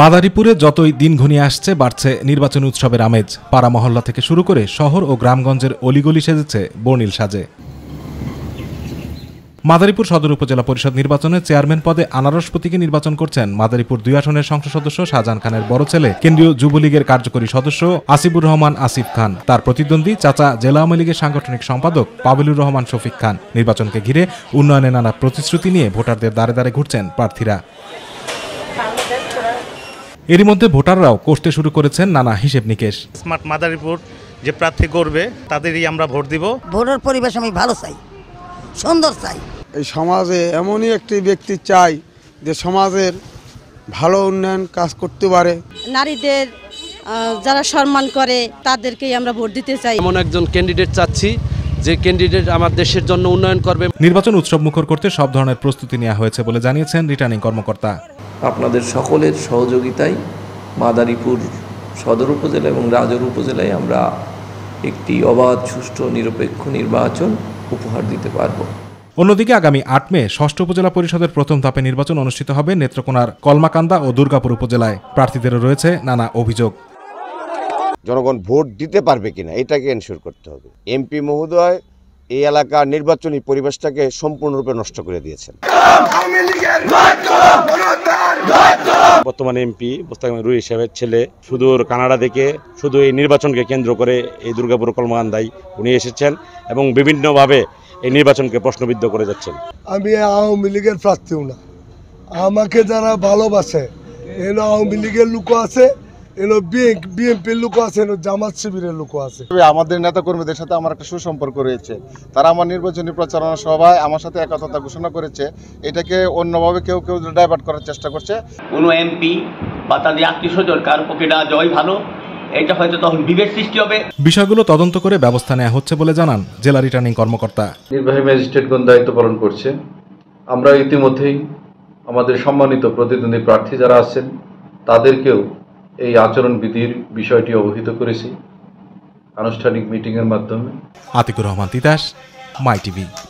মাদারীপুরে যতই দিন ঘনিয়ে আসছে বাড়ছে নির্বাচন উৎসবের আমেজ পাড়া মহল্লা থেকে শুরু করে শহর ও গ্রামগঞ্জের অলিগলি সেজেছে বর্ণিল সাজে মাদারীপুর সদর উপজেলা পরিষদ নির্বাচনে চেয়ারম্যান পদে আনারস প্রতীকে নির্বাচন করছেন মাদারীপুর দুই আসনের সংসদ সদস্য শাহজাহান খানের বড় ছেলে কেন্দ্রীয় যুবলীগের কার্যকরী সদস্য আসিফুর রহমান আসিফ খান তার প্রতিদ্বন্দ্বী চাচা জেলা আওয়ামী লীগের সাংগঠনিক সম্পাদক পাবিলুর রহমান শফিক খান নির্বাচনকে ঘিরে উন্নয়নে নানা প্রতিশ্রুতি নিয়ে ভোটারদের দ্বারে দ্বারে ঘুরছেন প্রার্থীরা এরই মধ্যে ভোটাররাও কষতে শুরু করেছেন নানা হিসেব নিকেশ স্মার্ট মাদারীপুর যে প্রার্থী করবে তাদেরই আমরা ভোট দিব ভোটের পরিবেশ আমি ভালো চাই সুন্দর চাই এই সমাজে এমনই একটি ব্যক্তি চাই যে সমাজের ভালো উন্নয়ন কাজ করতে পারে নারীদের যারা সম্মান করে তাদেরকেই আমরা ভোট দিতে চাই এমন একজন ক্যান্ডিডেট চাচ্ছি যে ক্যান্ডিডেট আমার দেশের জন্য উন্নয়ন করবে নির্বাচন উৎসব মুখর করতে সব ধরনের প্রস্তুতি নেওয়া হয়েছে বলে জানিয়েছেন রিটার্নিং কর্মকর্তা আপনাদের সকলের সহযোগিতায় মাদারীপুর সদর উপজেলা এবং রাজর উপজেলায় আমরা একটি অবাধ সুষ্ঠু নিরপেক্ষ নির্বাচন উপহার দিতে পারব অন্যদিকে আগামী আট মে ষষ্ঠ উপজেলা পরিষদের প্রথম ধাপে নির্বাচন অনুষ্ঠিত হবে নেত্রকোনার কলমাকান্দা ও দুর্গাপুর উপজেলায় প্রার্থীদেরও রয়েছে নানা অভিযোগ জনগণ ভোট দিতে পারবে কিনা এটাকে এনশিওর করতে হবে এমপি মহোদয় এই এলাকার নির্বাচনী পরিবেশটাকে সম্পূর্ণরূপে নষ্ট করে দিয়েছেন বর্তমানে এমপি বস্তাগামী রুই সাহেবের ছেলে সুদূর কানাডা থেকে শুধু এই নির্বাচনকে কেন্দ্র করে এই দুর্গাপুর দায়ী উনি এসেছেন এবং বিভিন্নভাবে এই নির্বাচনকে প্রশ্নবিদ্ধ করে যাচ্ছেন আমি আওয়ামী লীগের প্রার্থীও না আমাকে যারা ভালোবাসে এর আওয়ামী লীগের লোকও আছে আছে জামাত শিবিরের আছে আমাদের সাথে আমার একটা সুসম্পর্ক রয়েছে তারা আমার নির্বাচনী প্রচারণা আমার সাথে ঘোষণা করেছে এটাকে অন্যভাবে কেউ কেউ করার চেষ্টা করছে কোনো এমপি বা তাদের আত্মীয় স্বজন কার না ভালো এটা হয়তো তখন হবে বিষয়গুলো তদন্ত করে ব্যবস্থা নেওয়া হচ্ছে বলে জানান জেলা রিটার্নিং কর্মকর্তা নির্বাহী ম্যাজিস্ট্রেটগণ দায়িত্ব পালন করছে আমরা ইতিমধ্যেই আমাদের সম্মানিত প্রতিদ্বন্দ্বী প্রার্থী যারা আছেন তাদেরকেও এই আচরণবিধির বিষয়টি অবহিত করেছি আনুষ্ঠানিক মিটিংয়ের মাধ্যমে আতিকুর রহমান তিতাস মাই টিভি